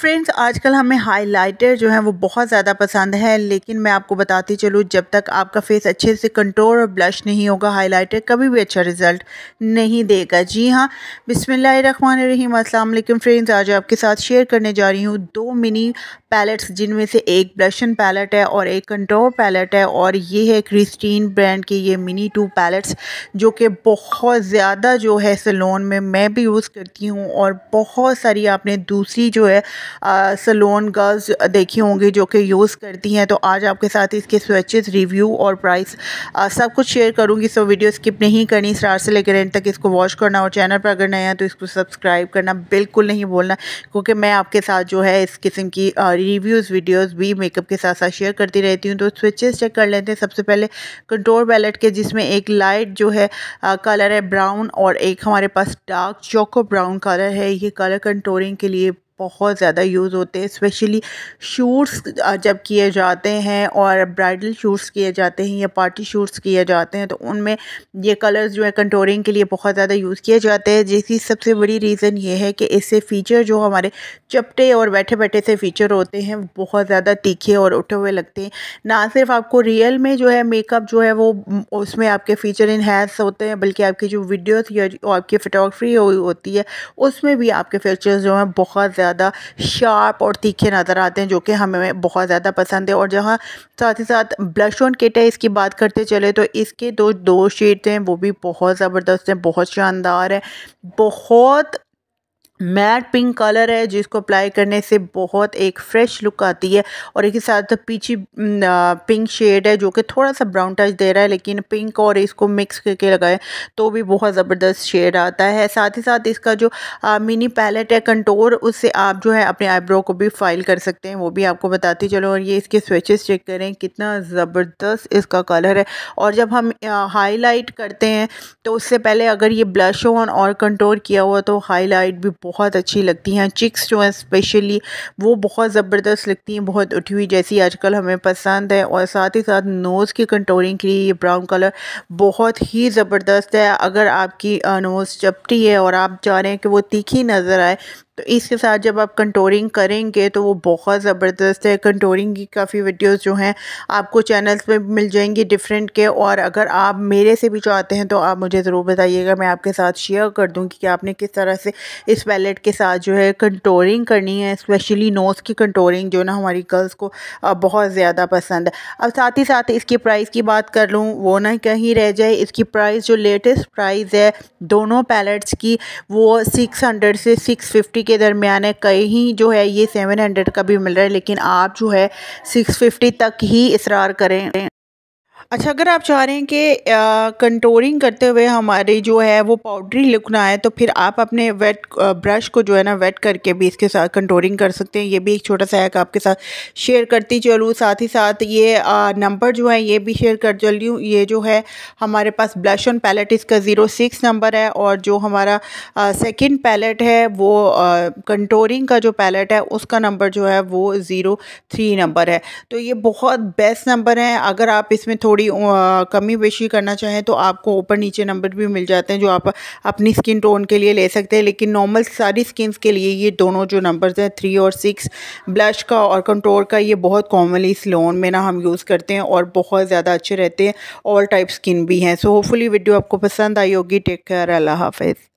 friends आजकल हमें highlighter जो है वो बहुत ज़्यादा पसंद है लेकिन मैं आपको बताती चलूँ जब तक आपका फेस अच्छे से कंट्रोल और ब्लश नहीं होगा हाइलाइटर कभी भी अच्छा रिजल्ट नहीं देगा जी हाँ बिसमीम फ्रेंड्स आज आपके साथ शेयर करने जा रही हूँ दो मिनी पैलेट्स जिनमें से एक ब्लशन पैलेट है और एक कंट्रोल पैलेट है और ये है क्रिस्टीन ब्रांड के ये मिनी टू पैलेट्स जो कि बहुत ज़्यादा जो है सलोन में मैं भी यूज़ करती हूँ और बहुत सारी आपने दूसरी जो है सलोन गर्ल्स देखी होंगी जो कि यूज़ करती हैं तो आज आपके साथ इसके स्वेचेज़ रिव्यू और प्राइस आ, सब कुछ शेयर करूँगी सो वीडियो स्किप नहीं करनी स्टार से लेकर एंड तक इसको वॉच करना और चैनल पर अगर नया तो इसको सब्सक्राइब करना बिल्कुल नहीं बोलना क्योंकि मैं आपके साथ जो है इस किस्म की रिव्यूज़ वीडियोस भी मेकअप के साथ साथ शेयर करती रहती हूँ तो स्विचेस चेक कर लेते हैं सबसे पहले कंट्रोल पैलेट के जिसमें एक लाइट जो है आ, कलर है ब्राउन और एक हमारे पास डार्क चोको ब्राउन कलर है ये कलर कंट्रोलिंग के लिए बहुत ज़्यादा यूज़ होते हैं स्पेशली शूट्स जब किए जाते हैं और ब्राइडल शूट्स किए जाते हैं या पार्टी शूट्स किए जाते हैं तो उनमें ये कलर्स जो है कंटोरिंग के लिए बहुत ज़्यादा यूज़ किए जाते हैं जिसकी सबसे बड़ी रीज़न ये है कि इससे फ़ीचर जो हमारे चपटे और बैठे बैठे से फ़ीचर होते हैं बहुत ज़्यादा तीखे और उठे हुए लगते हैं ना सिर्फ आपको रियल में जो है मेकअप जो है वो उसमें आपके फ़ीचर इन्हेंस होते हैं बल्कि आपकी जो वीडियोज़ या आपकी फ़ोटोग्राफी होती है उसमें भी आपके फीचर्स जो हैं बहुत ज़्यादा ज़्यादा शार्प और तीखे नज़र आते हैं जो कि हमें बहुत ज़्यादा पसंद है और जहाँ साथ ही साथ ब्लश ऑन किट है इसकी बात करते चले तो इसके दो दो शेड्स हैं वो भी बहुत ज़बरदस्त हैं बहुत शानदार है बहुत मैट पिंक कलर है जिसको अप्लाई करने से बहुत एक फ़्रेश लुक आती है और एक साथ पीछे पिंक शेड है जो कि थोड़ा सा ब्राउन टच दे रहा है लेकिन पिंक और इसको मिक्स करके लगाएं तो भी बहुत ज़बरदस्त शेड आता है साथ ही साथ इसका जो आ, मिनी पैलेट है कंटोर उससे आप जो है अपने आईब्रो को भी फाइल कर सकते हैं वो भी आपको बताती चलो और ये इसके स्वेचेस चेक करें कितना ज़बरदस्त इसका कलर है और जब हम हाई करते हैं तो उससे पहले अगर ये ब्लश ऑन और कंट्रोल किया हुआ तो हाई भी बहुत अच्छी लगती हैं चिक्स जो हैं स्पेशली वो बहुत ज़बरदस्त लगती हैं बहुत उठी हुई जैसी आजकल हमें पसंद है और साथ ही साथ नोज़ की कंट्रोलिंग के लिए ये ब्राउन कलर बहुत ही ज़बरदस्त है अगर आपकी नोज़ चपटी है और आप चाह रहे हैं कि वो तीखी नज़र आए तो इसके साथ जब आप कंटोरिंग करेंगे तो वो बहुत ज़बरदस्त है कंटोरिंग की काफ़ी वीडियोस जो हैं आपको चैनल्स पे मिल जाएंगी डिफरेंट के और अगर आप मेरे से भी चाहते हैं तो आप मुझे ज़रूर बताइएगा मैं आपके साथ शेयर कर दूँगी कि आपने किस तरह से इस पैलेट के साथ जो है कंटोरिंग करनी है स्पेशली नोज़ की कंटोरिंग जो ना हमारी गर्ल्स को बहुत ज़्यादा पसंद है अब साथ ही साथ इसकी प्राइस की बात कर लूँ वो ना कहीं रह जाए इसकी प्राइस जो लेटेस्ट प्राइस है दोनों पैलेट्स की वो सिक्स हंड्रेड से सिक्स फिफ्टी के दरमियान है कहीं जो है ये सेवन हंड्रेड का भी मिल रहा है लेकिन आप जो है सिक्स फिफ्टी तक ही इसरार करें अच्छा अगर आप चाह रहे हैं कि कंटोरिंग करते हुए हमारे जो है वो पाउडरी लुक ना आए तो फिर आप अपने वेट ब्रश को जो है ना वेट करके भी इसके साथ कंटोरिंग कर सकते हैं ये भी एक छोटा सा हैक आपके साथ शेयर करती चलूँ साथ ही साथ ये नंबर जो है ये भी शेयर कर चल रही हूँ ये जो है हमारे पास ब्लश ऑन पैलेट इसका ज़ीरो सिक्स नंबर है और जो हमारा सेकेंड पैलेट है वो कंटोरिंग का जो पैलेट है उसका नंबर जो है वो ज़ीरो थ्री नंबर है तो ये बहुत बेस्ट नंबर है अगर आप इसमें थोड़ा थोड़ी कमी बेशी करना चाहें तो आपको ऊपर नीचे नंबर भी मिल जाते हैं जो आप अपनी स्किन टोन के लिए ले सकते हैं लेकिन नॉर्मल सारी स्किन्स के लिए ये दोनों जो नंबर्स हैं थ्री और सिक्स ब्लश का और कंट्रोल का ये बहुत कॉमनली लोन में ना हम यूज़ करते हैं और बहुत ज़्यादा अच्छे रहते हैं ऑल टाइप स्किन भी हैं सो होपफुली वीडियो आपको पसंद आई होगी टेक केयर अल्लाह हाफिज़